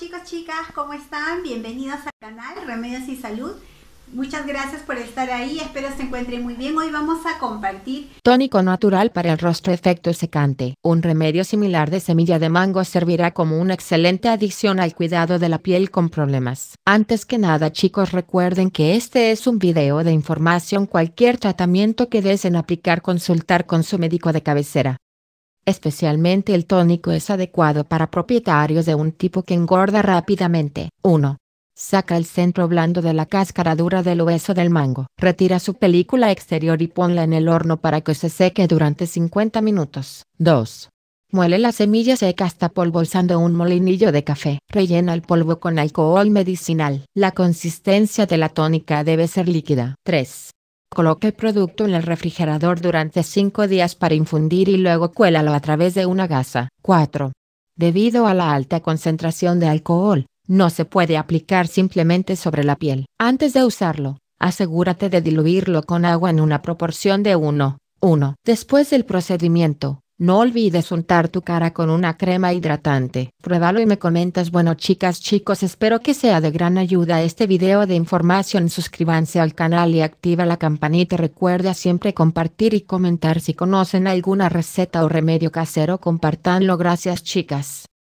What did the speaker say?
chicos, chicas, ¿cómo están? Bienvenidos al canal Remedios y Salud. Muchas gracias por estar ahí, espero se encuentren muy bien. Hoy vamos a compartir tónico natural para el rostro efecto secante. Un remedio similar de semilla de mango servirá como una excelente adición al cuidado de la piel con problemas. Antes que nada chicos recuerden que este es un video de información. Cualquier tratamiento que deseen aplicar consultar con su médico de cabecera. Especialmente el tónico es adecuado para propietarios de un tipo que engorda rápidamente. 1. Saca el centro blando de la cáscara dura del hueso del mango. Retira su película exterior y ponla en el horno para que se seque durante 50 minutos. 2. Muele la semilla seca hasta polvo usando un molinillo de café. Rellena el polvo con alcohol medicinal. La consistencia de la tónica debe ser líquida. 3. Coloca el producto en el refrigerador durante 5 días para infundir y luego cuélalo a través de una gasa. 4. Debido a la alta concentración de alcohol, no se puede aplicar simplemente sobre la piel. Antes de usarlo, asegúrate de diluirlo con agua en una proporción de 1. Después del procedimiento, no olvides untar tu cara con una crema hidratante. Pruébalo y me comentas. Bueno chicas, chicos, espero que sea de gran ayuda este video de información. Suscríbanse al canal y activa la campanita. Recuerda siempre compartir y comentar si conocen alguna receta o remedio casero. Compartanlo. Gracias chicas.